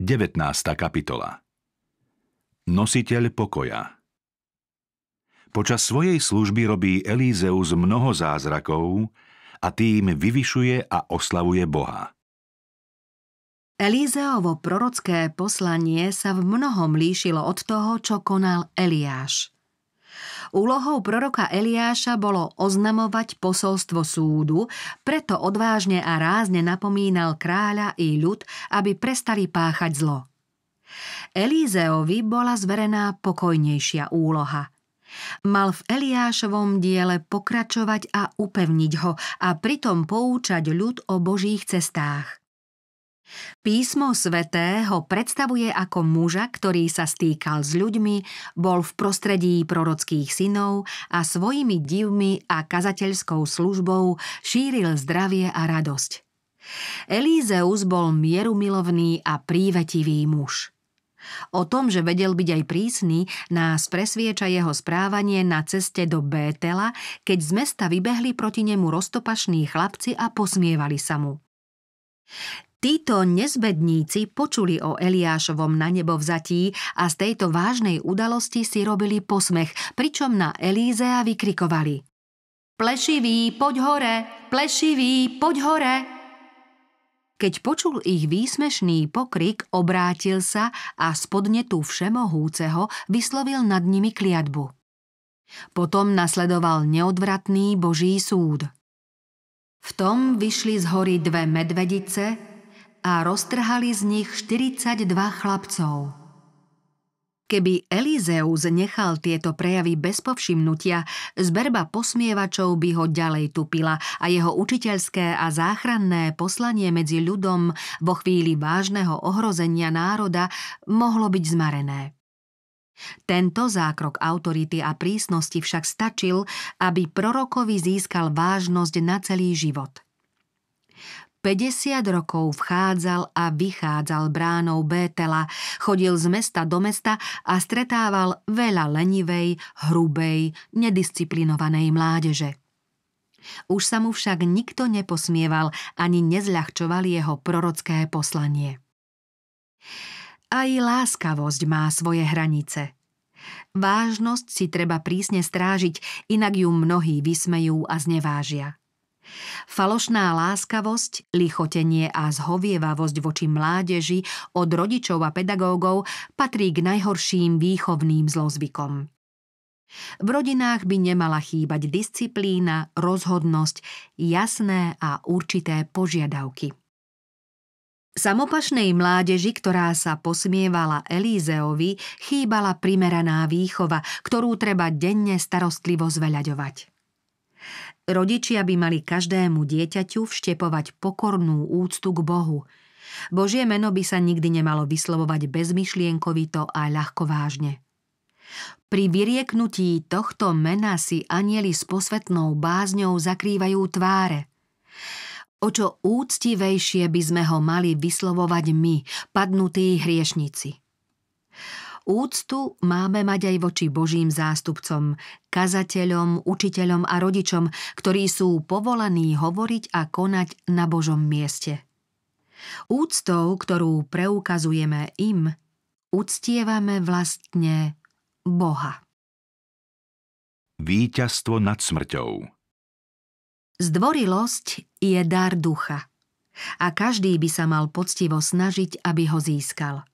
19. kapitola Nositeľ pokoja Počas svojej služby robí Elízeus mnoho zázrakov a tým vyvyšuje a oslavuje Boha. Elízeovo prorocké poslanie sa v mnohom líšilo od toho, čo konal Eliáš. Úlohou proroka Eliáša bolo oznamovať posolstvo súdu, preto odvážne a rázne napomínal kráľa i ľud, aby prestali páchať zlo. Elízeovi bola zverená pokojnejšia úloha – Mal v Eliášovom diele pokračovať a upevniť ho a pritom poučať ľud o Božích cestách. Písmo sveté ho predstavuje ako muža, ktorý sa stýkal s ľuďmi, bol v prostredí prorockých synov a svojimi divmi a kazateľskou službou šíril zdravie a radosť. Elízeus bol mierumilovný a prívetivý muž. O tom, že vedel byť aj prísny, nás presvieča jeho správanie na ceste do Bétela, keď z mesta vybehli proti nemu roztopašní chlapci a posmievali sa mu. Títo nezbedníci počuli o Eliášovom na nebo vzatí a z tejto vážnej udalosti si robili posmech, pričom na Elízea vykrikovali Plešivý, poď hore! Plešivý, poď hore! Keď počul ich výsmešný pokrik, obrátil sa a z podnetu všemohúceho vyslovil nad nimi kliatbu. Potom nasledoval neodvratný Boží súd. V tom vyšli z hory dve medvedice, a roztrhali z nich 42 chlapcov. Keby Elizeus nechal tieto prejavy bez povšimnutia, zberba posmievačov by ho ďalej tupila a jeho učiteľské a záchranné poslanie medzi ľudom vo chvíli vážneho ohrozenia národa mohlo byť zmarené. Tento zákrok autority a prísnosti však stačil, aby prorokovi získal vážnosť na celý život – 50 rokov vchádzal a vychádzal bránou Bétela, chodil z mesta do mesta a stretával veľa lenivej, hrubej, nedisciplinovanej mládeže. Už sa mu však nikto neposmieval ani nezľahčoval jeho prorocké poslanie. Aj láskavosť má svoje hranice. Vážnosť si treba prísne strážiť, inak ju mnohí vysmejú a znevážia. Falošná láskavosť, lichotenie a zhovievavosť voči mládeži od rodičov a pedagógov patrí k najhorším výchovným zlozvykom. V rodinách by nemala chýbať disciplína, rozhodnosť, jasné a určité požiadavky. Samopašnej mládeži, ktorá sa posmievala Elízeovi, chýbala primeraná výchova, ktorú treba denne starostlivo zveľaďovať. Rodičia by mali každému dieťaťu vštepovať pokornú úctu k Bohu. Božie meno by sa nikdy nemalo vyslovovať bezmyšlienkovito a ľahkovážne. Pri vyrieknutí tohto mena si anieli s posvetnou bázňou zakrývajú tváre. O čo úctivejšie by sme ho mali vyslovovať my, padnutí hriešnici. Úctu máme mať aj voči Božím zástupcom, kazateľom, učiteľom a rodičom, ktorí sú povolaní hovoriť a konať na Božom mieste. Úctou, ktorú preukazujeme im, uctievame vlastne Boha. Výťazstvo nad smrťou Zdvorilosť je dar ducha – a každý by sa mal poctivo snažiť, aby ho získal.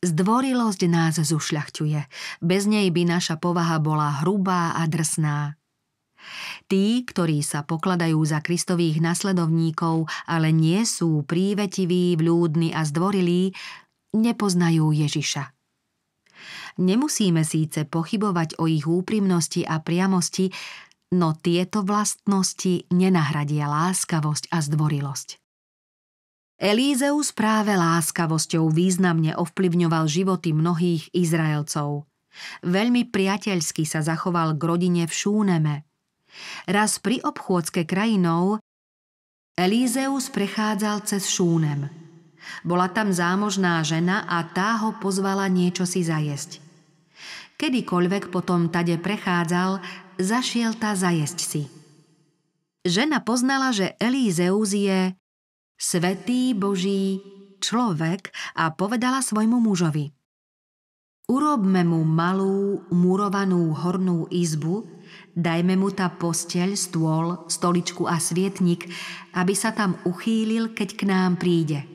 Zdvorilosť nás zušľachtuje, bez nej by naša povaha bola hrubá a drsná. Tí, ktorí sa pokladajú za Kristových nasledovníkov, ale nie sú prívetiví, vľúdni a zdvorilí, nepoznajú Ježiša. Nemusíme síce pochybovať o ich úprimnosti a priamosti, no tieto vlastnosti nenahradia láskavosť a zdvorilosť. Elízeus práve láskavosťou významne ovplyvňoval životy mnohých Izraelcov. Veľmi priateľsky sa zachoval k rodine v Šúneme. Raz pri obchôdzke krajinou Elízeus prechádzal cez Šúnem. Bola tam zámožná žena a tá ho pozvala niečo si zajesť. Kedykoľvek potom tade prechádzal, zašiel tá zajesť si. Žena poznala, že Elízeus je svetý Boží človek a povedala svojmu mužovi. Urobme mu malú, murovanú hornú izbu, dajme mu tá posteľ, stôl, stoličku a svietnik, aby sa tam uchýlil, keď k nám príde.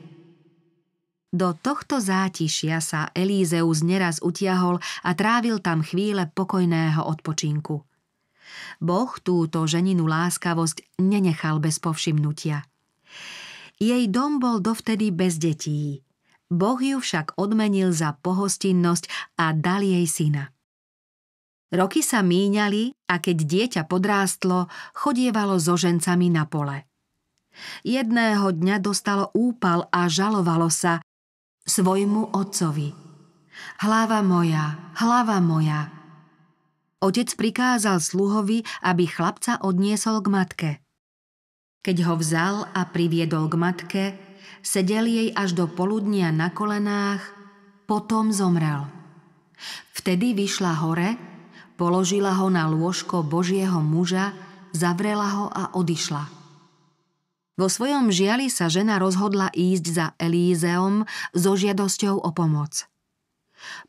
Do tohto zátišia sa Elízeus neraz utiahol a trávil tam chvíle pokojného odpočinku. Boh túto ženinu láskavosť nenechal bez povšimnutia. Jej dom bol dovtedy bez detí. Boh ju však odmenil za pohostinnosť a dal jej syna. Roky sa míňali a keď dieťa podrástlo, chodievalo so žencami na pole. Jedného dňa dostalo úpal a žalovalo sa svojmu otcovi. Hlava moja, hlava moja. Otec prikázal sluhovi, aby chlapca odniesol k matke – keď ho vzal a priviedol k matke, sedel jej až do poludnia na kolenách, potom zomrel. Vtedy vyšla hore, položila ho na lôžko Božieho muža, zavrela ho a odišla. Vo svojom žiali sa žena rozhodla ísť za Elízeom so žiadosťou o pomoc.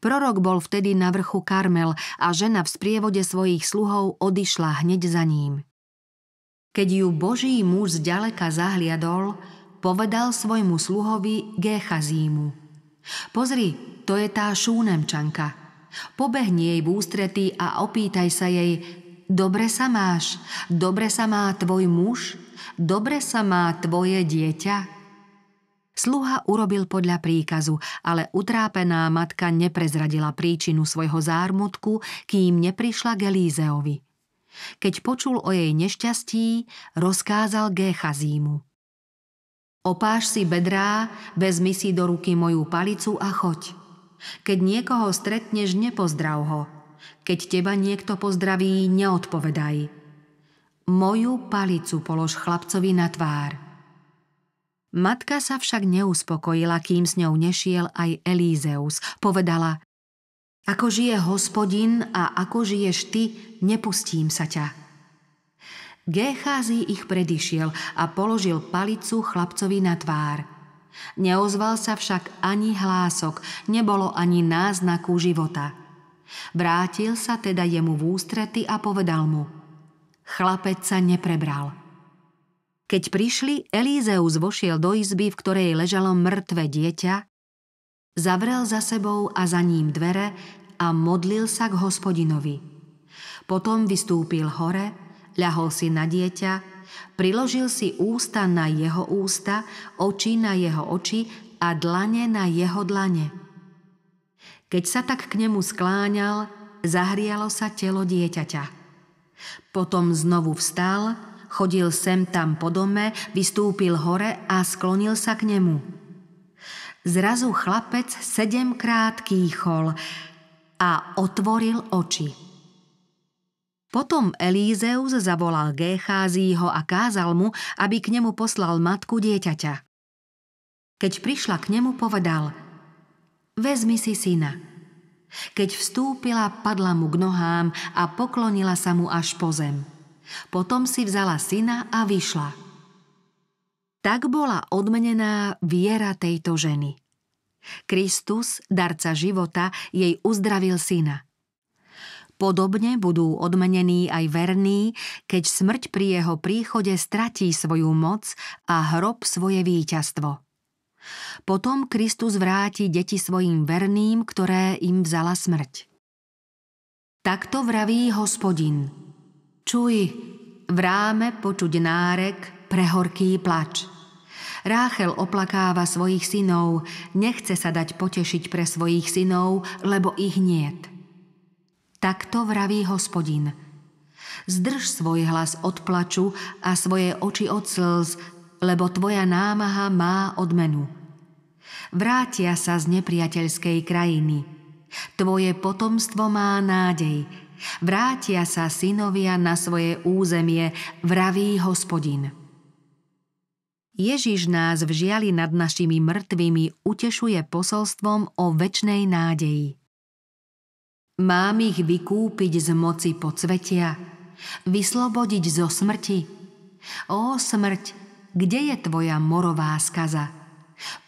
Prorok bol vtedy na vrchu Karmel a žena v sprievode svojich sluhov odišla hneď za ním. Keď ju Boží muž zďaleka zahliadol, povedal svojmu sluhovi Géchazímu. Pozri, to je tá šúnemčanka. Pobehni jej v ústretí a opýtaj sa jej, dobre sa máš, dobre sa má tvoj muž, dobre sa má tvoje dieťa. Sluha urobil podľa príkazu, ale utrápená matka neprezradila príčinu svojho zármutku, kým neprišla k Elízeovi. Keď počul o jej nešťastí, rozkázal Géchazímu. Opáš si bedrá, vezmi si do ruky moju palicu a choď. Keď niekoho stretneš, nepozdrav ho. Keď teba niekto pozdraví, neodpovedaj. Moju palicu polož chlapcovi na tvár. Matka sa však neuspokojila, kým s ňou nešiel aj Elízeus. Povedala, ako žije hospodin a ako žiješ ty, nepustím sa ťa. Gécházi ich predišiel a položil palicu chlapcovi na tvár. Neozval sa však ani hlások, nebolo ani náznaku života. Vrátil sa teda jemu v ústrety a povedal mu Chlapec sa neprebral. Keď prišli, Elízeus vošiel do izby, v ktorej ležalo mŕtve dieťa Zavrel za sebou a za ním dvere a modlil sa k hospodinovi. Potom vystúpil hore, ľahol si na dieťa, priložil si ústa na jeho ústa, oči na jeho oči a dlane na jeho dlane. Keď sa tak k nemu skláňal, zahrialo sa telo dieťaťa. Potom znovu vstal, chodil sem tam po dome, vystúpil hore a sklonil sa k nemu zrazu chlapec sedemkrát kýchol a otvoril oči. Potom Elízeus zavolal Gécházího a kázal mu, aby k nemu poslal matku dieťaťa. Keď prišla k nemu, povedal Vezmi si syna. Keď vstúpila, padla mu k nohám a poklonila sa mu až po zem. Potom si vzala syna a vyšla. Tak bola odmenená viera tejto ženy. Kristus, darca života, jej uzdravil syna. Podobne budú odmenení aj verní, keď smrť pri jeho príchode stratí svoju moc a hrob svoje víťazstvo. Potom Kristus vráti deti svojim verným, ktoré im vzala smrť. Takto vraví hospodin. Čuj, v ráme počuť nárek, prehorký plač. Ráchel oplakáva svojich synov, nechce sa dať potešiť pre svojich synov, lebo ich niet. Takto vraví hospodin. Zdrž svoj hlas od plaču a svoje oči od slz, lebo tvoja námaha má odmenu. Vrátia sa z nepriateľskej krajiny. Tvoje potomstvo má nádej, Vrátia sa synovia na svoje územie, vraví hospodin. Ježiš nás v žiali nad našimi mŕtvými utešuje posolstvom o väčnej nádeji. Mám ich vykúpiť z moci podsvetia, vyslobodiť zo smrti. Ó smrť, kde je tvoja morová skaza?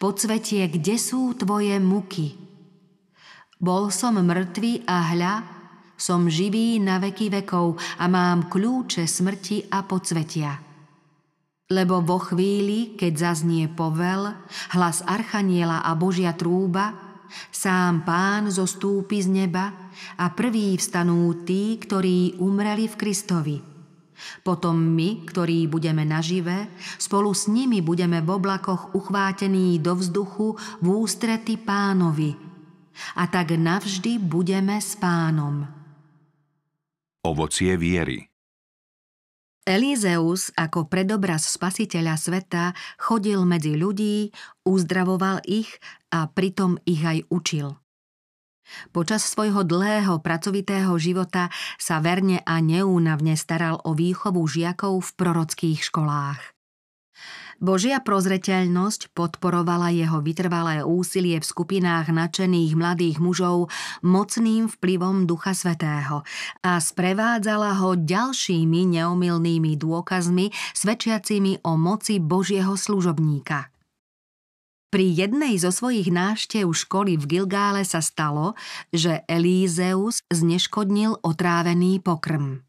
Podsvetie, kde sú tvoje muky? Bol som mŕtvý a hľa, som živý na veky vekov a mám kľúče smrti a podsvetia. Lebo vo chvíli, keď zaznie povel, hlas archaniela a božia trúba, sám pán zostúpi z neba a prví vstanú tí, ktorí umreli v Kristovi. Potom my, ktorí budeme nažive, spolu s nimi budeme v oblakoch uchvátení do vzduchu v ústrety pánovi. A tak navždy budeme s pánom. Ovocie viery – Elízeus ako predobraz spasiteľa sveta chodil medzi ľudí, uzdravoval ich a pritom ich aj učil. Počas svojho dlhého pracovitého života sa verne a neúnavne staral o výchovu žiakov v prorockých školách. Božia prozreteľnosť podporovala jeho vytrvalé úsilie v skupinách nadšených mladých mužov mocným vplyvom Ducha Svetého a sprevádzala ho ďalšími neomilnými dôkazmi svedčiacimi o moci Božieho služobníka. Pri jednej zo svojich návštev školy v Gilgále sa stalo, že Elízeus zneškodnil otrávený pokrm.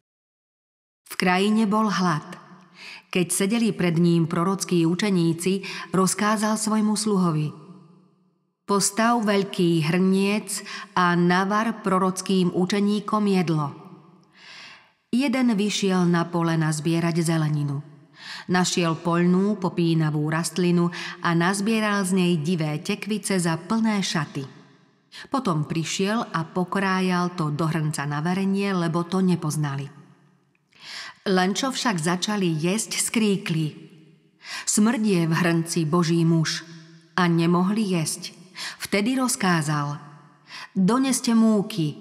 V krajine bol hlad. Keď sedeli pred ním prorockí učeníci, rozkázal svojmu sluhovi Postav veľký hrniec a navar prorockým učeníkom jedlo. Jeden vyšiel na pole nazbierať zeleninu. Našiel poľnú popínavú rastlinu a nazbieral z nej divé tekvice za plné šaty. Potom prišiel a pokrájal to do hrnca na varenie, lebo to nepoznali. Len čo však začali jesť, skríkli. Smrdie v hrnci Boží muž. A nemohli jesť. Vtedy rozkázal. Doneste múky.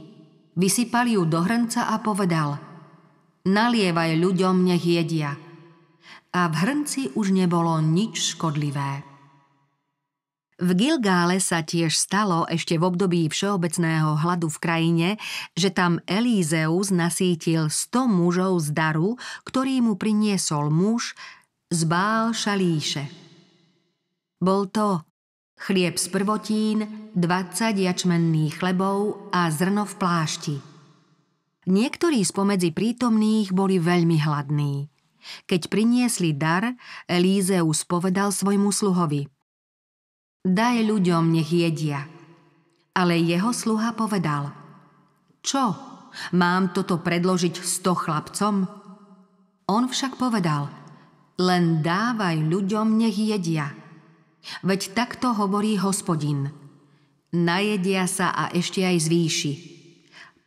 Vysypali ju do hrnca a povedal. Nalievaj ľuďom, nech jedia. A v hrnci už nebolo nič škodlivé. V Gilgále sa tiež stalo ešte v období všeobecného hladu v krajine, že tam Elízeus nasítil 100 mužov z daru, ktorý mu priniesol muž z Bál Šalíše. Bol to chlieb z prvotín, 20 jačmenných chlebov a zrno v plášti. Niektorí spomedzi prítomných boli veľmi hladní. Keď priniesli dar, Elízeus povedal svojmu sluhovi – Daj ľuďom, nech jedia. Ale jeho sluha povedal, Čo, mám toto predložiť sto chlapcom? On však povedal, len dávaj ľuďom, nech jedia. Veď takto hovorí hospodin. Najedia sa a ešte aj zvýši.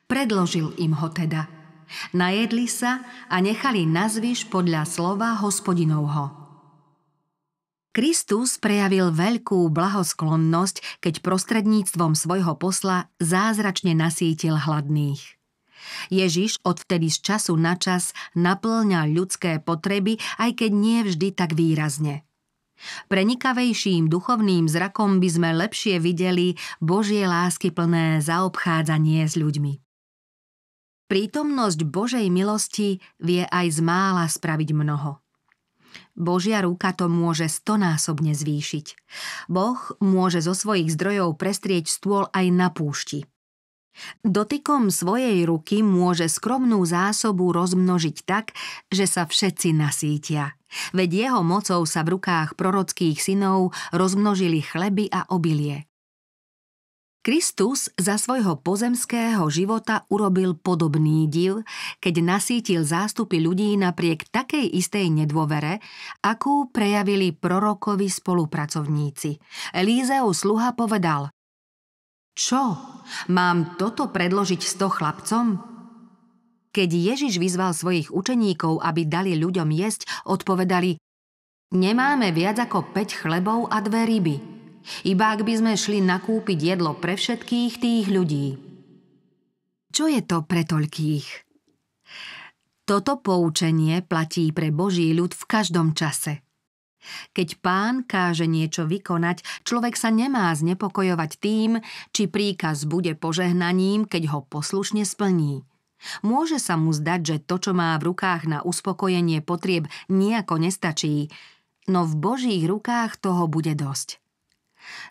Predložil im ho teda. Najedli sa a nechali nazvyš podľa slova hospodinovho. Kristus prejavil veľkú blahosklonnosť, keď prostredníctvom svojho posla zázračne nasítil hladných. Ježiš odvtedy z času na čas naplňa ľudské potreby, aj keď nie vždy tak výrazne. Prenikavejším duchovným zrakom by sme lepšie videli Božie lásky plné zaobchádzanie s ľuďmi. Prítomnosť Božej milosti vie aj z mála spraviť mnoho. Božia ruka to môže stonásobne zvýšiť. Boh môže zo svojich zdrojov prestrieť stôl aj na púšti. Dotykom svojej ruky môže skromnú zásobu rozmnožiť tak, že sa všetci nasítia. Veď jeho mocou sa v rukách prorockých synov rozmnožili chleby a obilie. Kristus za svojho pozemského života urobil podobný div, keď nasítil zástupy ľudí napriek takej istej nedôvere, akú prejavili prorokovi spolupracovníci. Elízeu sluha povedal Čo? Mám toto predložiť sto chlapcom? Keď Ježiš vyzval svojich učeníkov, aby dali ľuďom jesť, odpovedali Nemáme viac ako 5 chlebov a dve ryby – iba ak by sme šli nakúpiť jedlo pre všetkých tých ľudí. Čo je to pre toľkých? Toto poučenie platí pre Boží ľud v každom čase. Keď pán káže niečo vykonať, človek sa nemá znepokojovať tým, či príkaz bude požehnaním, keď ho poslušne splní. Môže sa mu zdať, že to, čo má v rukách na uspokojenie potrieb, nejako nestačí, no v Božích rukách toho bude dosť.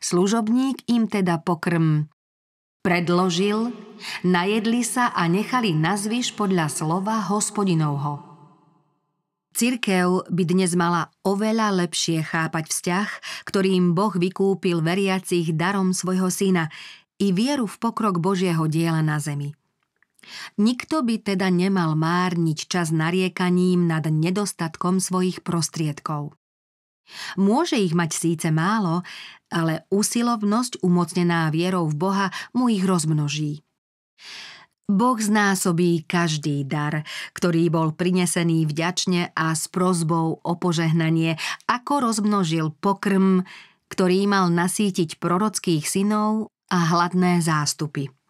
Služobník im teda pokrm predložil, najedli sa a nechali nazvyš podľa slova hospodinovho. Cirkev by dnes mala oveľa lepšie chápať vzťah, ktorým Boh vykúpil veriacich darom svojho syna i vieru v pokrok Božieho diela na zemi. Nikto by teda nemal márniť čas nariekaním nad nedostatkom svojich prostriedkov. Môže ich mať síce málo, ale usilovnosť umocnená vierou v Boha mu ich rozmnoží. Boh znásobí každý dar, ktorý bol prinesený vďačne a s prozbou o požehnanie, ako rozmnožil pokrm, ktorý mal nasítiť prorockých synov a hladné zástupy.